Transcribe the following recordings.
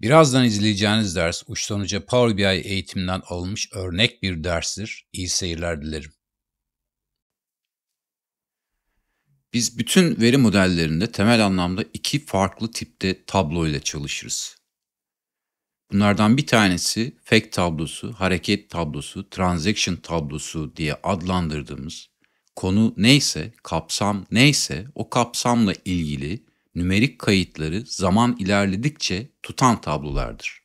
Birazdan izleyeceğiniz ders uçtan uca Power BI eğitiminden alınmış örnek bir derstir. İyi seyirler dilerim. Biz bütün veri modellerinde temel anlamda iki farklı tipte tablo ile çalışırız. Bunlardan bir tanesi fact tablosu, hareket tablosu, transaction tablosu diye adlandırdığımız konu neyse, kapsam neyse o kapsamla ilgili nümerik kayıtları zaman ilerledikçe tutan tablolardır.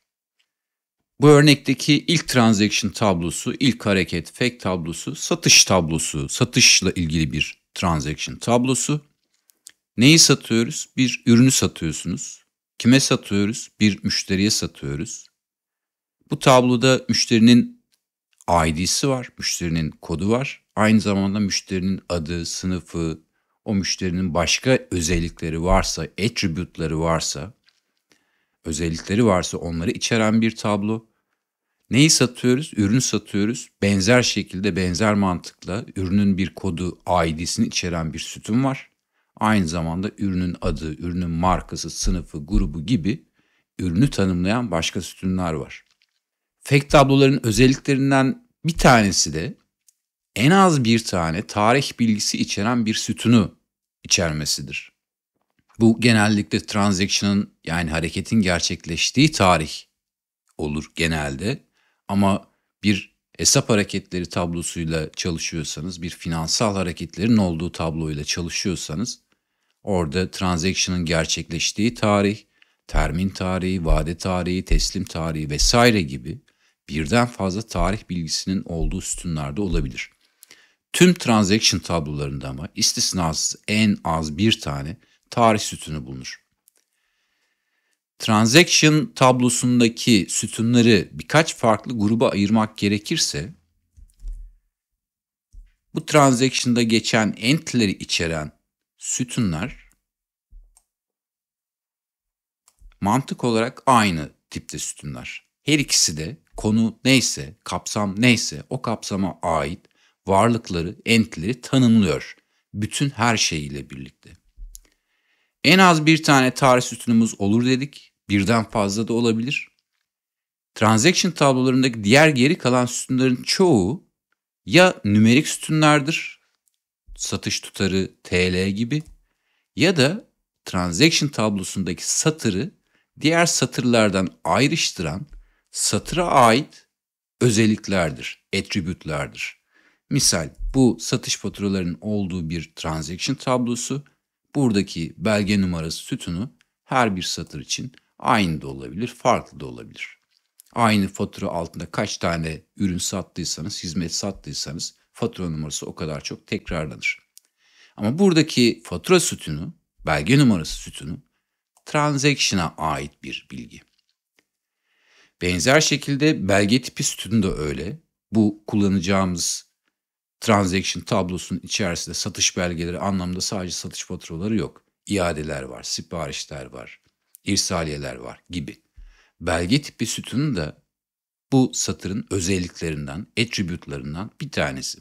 Bu örnekteki ilk transaction tablosu, ilk hareket fake tablosu, satış tablosu, satışla ilgili bir transaction tablosu. Neyi satıyoruz? Bir ürünü satıyorsunuz. Kime satıyoruz? Bir müşteriye satıyoruz. Bu tabloda müşterinin ID'si var, müşterinin kodu var. Aynı zamanda müşterinin adı, sınıfı, o müşterinin başka özellikleri varsa, attribute'ları varsa, özellikleri varsa onları içeren bir tablo. Neyi satıyoruz? Ürün satıyoruz. Benzer şekilde, benzer mantıkla ürünün bir kodu, ID'sini içeren bir sütun var. Aynı zamanda ürünün adı, ürünün markası, sınıfı, grubu gibi ürünü tanımlayan başka sütunlar var. Fake tabloların özelliklerinden bir tanesi de en az bir tane tarih bilgisi içeren bir sütunu içermesidir. Bu genellikle transaction'ın yani hareketin gerçekleştiği tarih olur genelde. Ama bir hesap hareketleri tablosuyla çalışıyorsanız, bir finansal hareketlerin olduğu tabloyla çalışıyorsanız orada transaction'ın gerçekleştiği tarih, termin tarihi, vade tarihi, teslim tarihi vesaire gibi birden fazla tarih bilgisinin olduğu sütunlarda olabilir. Tüm transaction tablolarında ama istisnasız en az bir tane tarih sütunu bulunur. Transaction tablosundaki sütunları birkaç farklı gruba ayırmak gerekirse bu transaction'da geçen entleri içeren sütunlar mantık olarak aynı tipte sütunlar. Her ikisi de konu neyse, kapsam neyse o kapsama ait varlıkları, entleri tanımlıyor. Bütün her şeyiyle birlikte. En az bir tane tarih sütunumuz olur dedik. Birden fazla da olabilir. Transaction tablolarındaki diğer geri kalan sütunların çoğu ya nümerik sütunlardır, satış tutarı TL gibi ya da transaction tablosundaki satırı diğer satırlardan ayrıştıran satıra ait özelliklerdir, attribute'lerdir. Misal bu satış faturalarının olduğu bir transaction tablosu, buradaki belge numarası sütunu her bir satır için aynı da olabilir, farklı da olabilir. Aynı fatura altında kaç tane ürün sattıysanız, hizmet sattıysanız fatura numarası o kadar çok tekrarlanır. Ama buradaki fatura sütunu, belge numarası sütunu transaction'a ait bir bilgi. Benzer şekilde belge tipi sütunu da öyle. Bu kullanacağımız transaction tablosunun içerisinde satış belgeleri anlamında sadece satış faturaları yok. İadeler var, siparişler var, irsaliyeler var gibi. Belge tipi sütunu da bu satırın özelliklerinden, attribute'larından bir tanesi.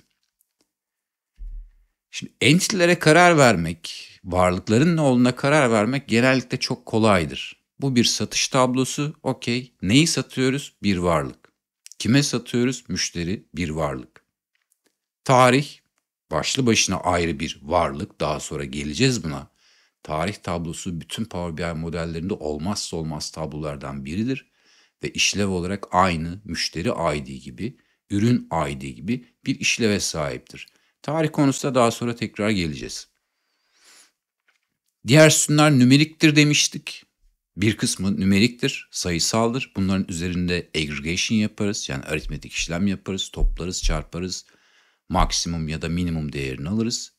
Şimdi entitylere karar vermek, varlıkların ne olduğuna karar vermek genellikle çok kolaydır. Bu bir satış tablosu, okey. Neyi satıyoruz? Bir varlık. Kime satıyoruz? Müşteri, bir varlık. Tarih başlı başına ayrı bir varlık. Daha sonra geleceğiz buna. Tarih tablosu bütün Power BI modellerinde olmazsa olmaz tablolardan biridir ve işlev olarak aynı müşteri ID gibi, ürün ID gibi bir işleve sahiptir. Tarih konusunda daha sonra tekrar geleceğiz. Diğer sütunlar nümeriktir demiştik. Bir kısmı nümeriktir, sayısaldır. Bunların üzerinde aggregation yaparız. Yani aritmetik işlem yaparız, toplarız, çarparız, maksimum ya da minimum değerini alırız.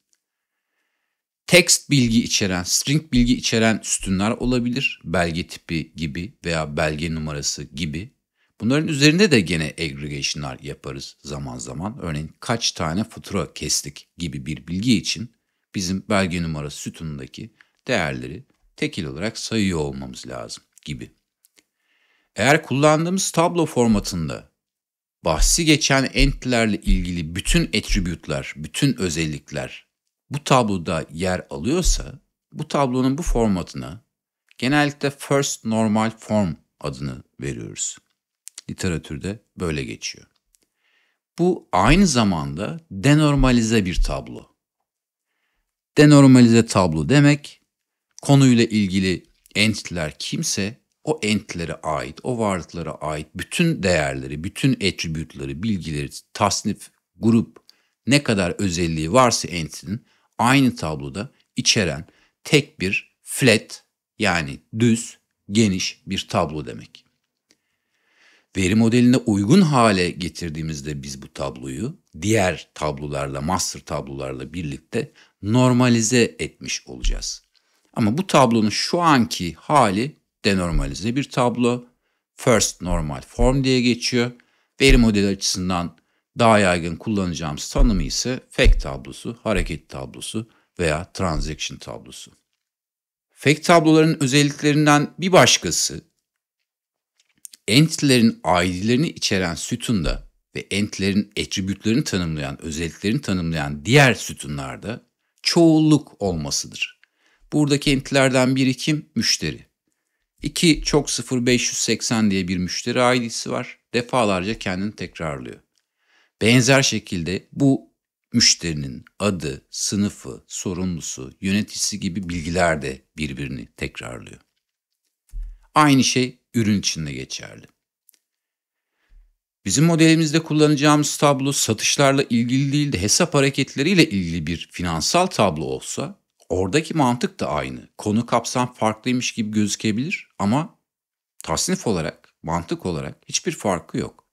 Text bilgi içeren, string bilgi içeren sütunlar olabilir. Belge tipi gibi veya belge numarası gibi. Bunların üzerinde de gene aggregation'lar yaparız zaman zaman. Örneğin kaç tane fatura kestik gibi bir bilgi için bizim belge numarası sütunundaki değerleri tekil olarak sayıyor olmamız lazım gibi. Eğer kullandığımız tablo formatında bahsi geçen entlerle ilgili bütün attribute'lar, bütün özellikler bu tabloda yer alıyorsa bu tablonun bu formatına genellikle first normal form adını veriyoruz. Literatürde böyle geçiyor. Bu aynı zamanda denormalize bir tablo. Denormalize tablo demek konuyla ilgili entler kimse o entlere ait, o varlıklara ait bütün değerleri, bütün attribütleri, bilgileri, tasnif, grup ne kadar özelliği varsa entinin aynı tabloda içeren tek bir flat yani düz, geniş bir tablo demek. Veri modeline uygun hale getirdiğimizde biz bu tabloyu diğer tablolarla, master tablolarla birlikte normalize etmiş olacağız. Ama bu tablonun şu anki hali denormalize bir tablo. First normal form diye geçiyor. Veri modeli açısından daha yaygın kullanacağımız tanımı ise fake tablosu, hareket tablosu veya transaction tablosu. Fake tabloların özelliklerinden bir başkası entlerin ID'lerini içeren sütunda ve entlerin attribütlerini tanımlayan, özelliklerini tanımlayan diğer sütunlarda çoğulluk olmasıdır. Buradaki entlerden biri kim? Müşteri. 2 çok 0580 diye bir müşteri ID'si var. Defalarca kendini tekrarlıyor. Benzer şekilde bu müşterinin adı, sınıfı, sorumlusu, yöneticisi gibi bilgiler de birbirini tekrarlıyor. Aynı şey ürün içinde geçerli. Bizim modelimizde kullanacağımız tablo satışlarla ilgili değil de hesap hareketleriyle ilgili bir finansal tablo olsa Oradaki mantık da aynı. Konu kapsam farklıymış gibi gözükebilir ama tasnif olarak, mantık olarak hiçbir farkı yok.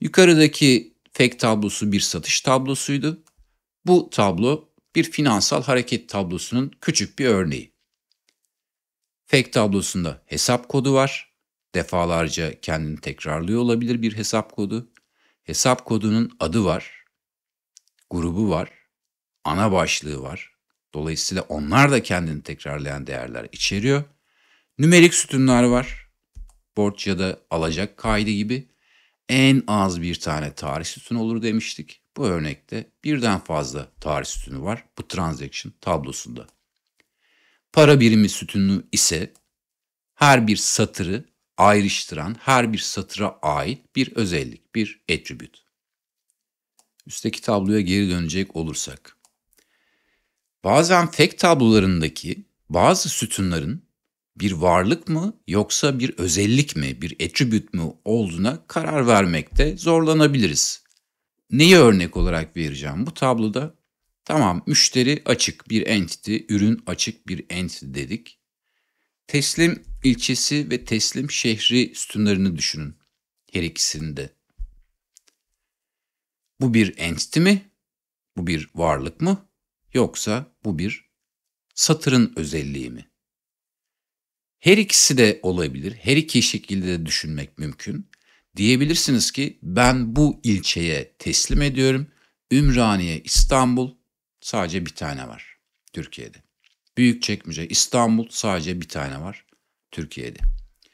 Yukarıdaki fake tablosu bir satış tablosuydu. Bu tablo bir finansal hareket tablosunun küçük bir örneği. Fake tablosunda hesap kodu var. Defalarca kendini tekrarlıyor olabilir bir hesap kodu. Hesap kodunun adı var. Grubu var. Ana başlığı var. Dolayısıyla onlar da kendini tekrarlayan değerler içeriyor. Nümerik sütunlar var. Borç ya da alacak kaydı gibi. En az bir tane tarih sütunu olur demiştik. Bu örnekte birden fazla tarih sütunu var bu transaction tablosunda. Para birimi sütunu ise her bir satırı ayrıştıran, her bir satıra ait bir özellik, bir attribute. Üstteki tabloya geri dönecek olursak. Bazen fek tablolarındaki bazı sütunların bir varlık mı yoksa bir özellik mi, bir attribüt mü olduğuna karar vermekte zorlanabiliriz. Neyi örnek olarak vereceğim bu tabloda? Tamam müşteri açık bir entity, ürün açık bir entity dedik. Teslim ilçesi ve teslim şehri sütunlarını düşünün her ikisinde. Bu bir entity mi? Bu bir varlık mı? yoksa bu bir satırın özelliği mi? Her ikisi de olabilir. Her iki şekilde de düşünmek mümkün. Diyebilirsiniz ki ben bu ilçeye teslim ediyorum. Ümraniye, İstanbul sadece bir tane var Türkiye'de. Büyükçekmece, İstanbul sadece bir tane var Türkiye'de.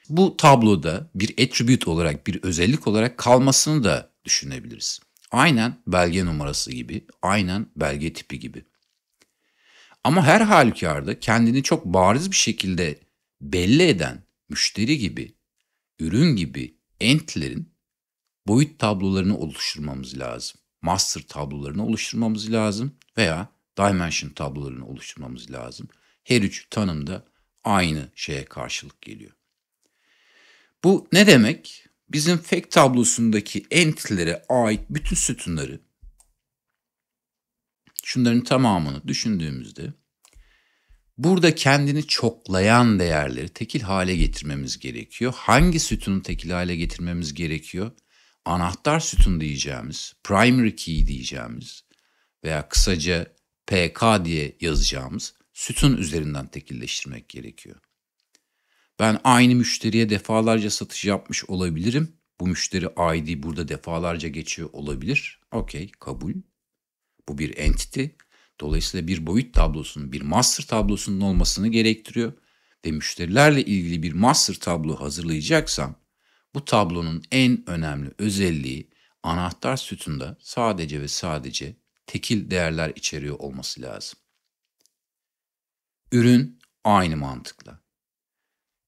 Bu tabloda bir attribute olarak, bir özellik olarak kalmasını da düşünebiliriz. Aynen belge numarası gibi, aynen belge tipi gibi. Ama her halükarda kendini çok bariz bir şekilde belli eden müşteri gibi, ürün gibi entlerin boyut tablolarını oluşturmamız lazım. Master tablolarını oluşturmamız lazım veya dimension tablolarını oluşturmamız lazım. Her üç tanımda aynı şeye karşılık geliyor. Bu ne demek? Bizim fake tablosundaki entlere ait bütün sütunları şunların tamamını düşündüğümüzde burada kendini çoklayan değerleri tekil hale getirmemiz gerekiyor. Hangi sütunu tekil hale getirmemiz gerekiyor? Anahtar sütun diyeceğimiz, primary key diyeceğimiz veya kısaca PK diye yazacağımız sütun üzerinden tekilleştirmek gerekiyor. Ben aynı müşteriye defalarca satış yapmış olabilirim. Bu müşteri ID burada defalarca geçiyor olabilir. Okey, kabul. Bu bir entity. Dolayısıyla bir boyut tablosunun, bir master tablosunun olmasını gerektiriyor. Ve müşterilerle ilgili bir master tablo hazırlayacaksam bu tablonun en önemli özelliği anahtar sütunda sadece ve sadece tekil değerler içeriyor olması lazım. Ürün aynı mantıkla.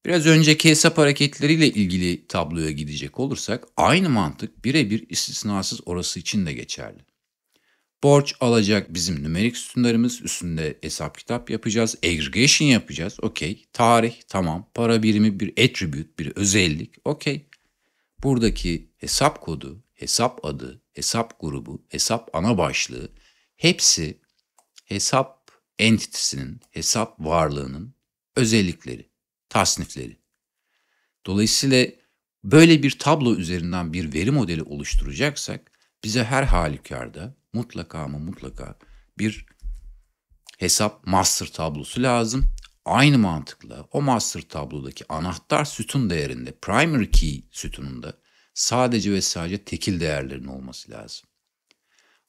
Biraz önceki hesap hareketleriyle ilgili tabloya gidecek olursak aynı mantık birebir istisnasız orası için de geçerli borç alacak bizim nümerik sütunlarımız. Üstünde hesap kitap yapacağız. Aggregation yapacağız. Okey. Tarih tamam. Para birimi bir attribute, bir özellik. Okey. Buradaki hesap kodu, hesap adı, hesap grubu, hesap ana başlığı hepsi hesap entitesinin hesap varlığının özellikleri, tasnifleri. Dolayısıyla böyle bir tablo üzerinden bir veri modeli oluşturacaksak bize her halükarda mutlaka ama mutlaka bir hesap master tablosu lazım. Aynı mantıkla o master tablodaki anahtar sütun değerinde primary key sütununda sadece ve sadece tekil değerlerin olması lazım.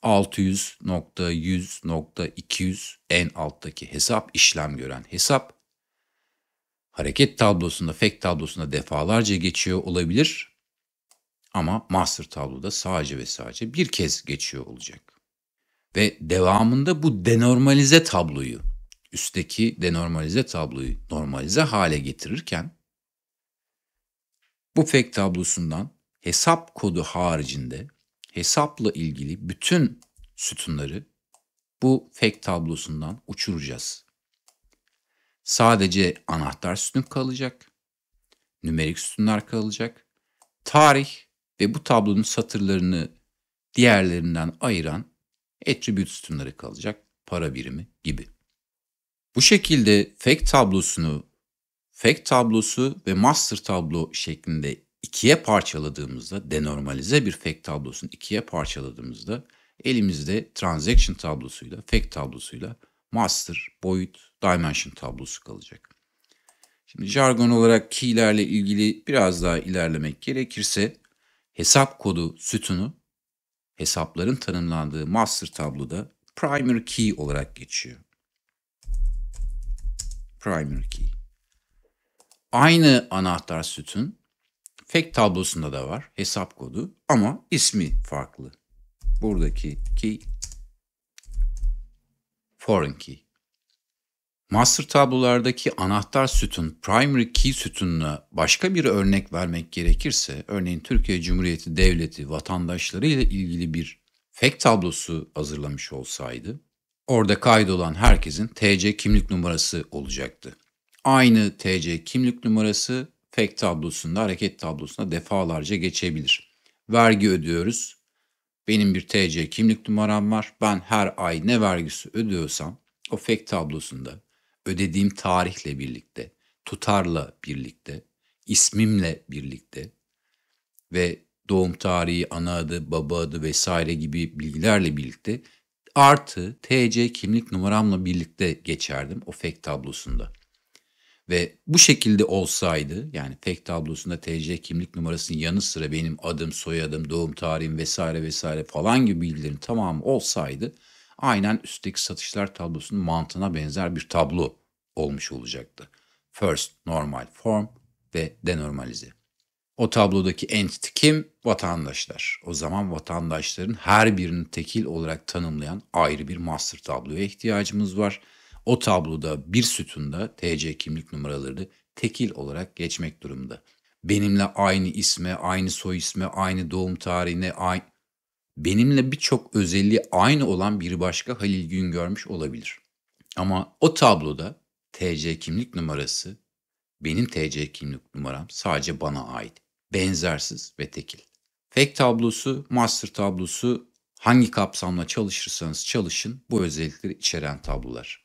600.100.200 en alttaki hesap işlem gören hesap hareket tablosunda, fake tablosunda defalarca geçiyor olabilir ama master tabloda sadece ve sadece bir kez geçiyor olacak. Ve devamında bu denormalize tabloyu, üstteki denormalize tabloyu normalize hale getirirken bu fake tablosundan hesap kodu haricinde hesapla ilgili bütün sütunları bu fake tablosundan uçuracağız. Sadece anahtar sütun kalacak, nümerik sütunlar kalacak, tarih ve bu tablonun satırlarını diğerlerinden ayıran attribute sütunları kalacak, para birimi gibi. Bu şekilde fact tablosunu, fact tablosu ve master tablo şeklinde ikiye parçaladığımızda, denormalize bir fact tablosunu ikiye parçaladığımızda elimizde transaction tablosuyla, fact tablosuyla master, boyut, dimension tablosu kalacak. Şimdi jargon olarak key'lerle ilgili biraz daha ilerlemek gerekirse hesap kodu sütunu hesapların tanımlandığı master tabloda primary key olarak geçiyor. Primary key. Aynı anahtar sütun fact tablosunda da var hesap kodu ama ismi farklı. Buradaki key foreign key. Master tablolardaki anahtar sütun, primary key sütununa başka bir örnek vermek gerekirse, örneğin Türkiye Cumhuriyeti Devleti vatandaşları ile ilgili bir fake tablosu hazırlamış olsaydı, orada kaydolan herkesin TC kimlik numarası olacaktı. Aynı TC kimlik numarası fake tablosunda, hareket tablosunda defalarca geçebilir. Vergi ödüyoruz. Benim bir TC kimlik numaram var. Ben her ay ne vergisi ödüyorsam o fake tablosunda ödediğim tarihle birlikte, tutarla birlikte, ismimle birlikte ve doğum tarihi, ana adı, baba adı vesaire gibi bilgilerle birlikte artı TC kimlik numaramla birlikte geçerdim o fake tablosunda. Ve bu şekilde olsaydı yani fake tablosunda TC kimlik numarasının yanı sıra benim adım, soyadım, doğum tarihim vesaire vesaire falan gibi bilgilerin tamamı olsaydı Aynen üstteki satışlar tablosunun mantığına benzer bir tablo olmuş olacaktı. First normal form ve denormalize. O tablodaki entity kim? Vatandaşlar. O zaman vatandaşların her birini tekil olarak tanımlayan ayrı bir master tabloya ihtiyacımız var. O tabloda bir sütunda TC kimlik numaraları tekil olarak geçmek durumda. Benimle aynı isme, aynı soy isme, aynı doğum tarihine, aynı benimle birçok özelliği aynı olan bir başka Halil Gün görmüş olabilir. Ama o tabloda TC kimlik numarası, benim TC kimlik numaram sadece bana ait. Benzersiz ve tekil. Fake tablosu, master tablosu hangi kapsamla çalışırsanız çalışın bu özellikleri içeren tablolar.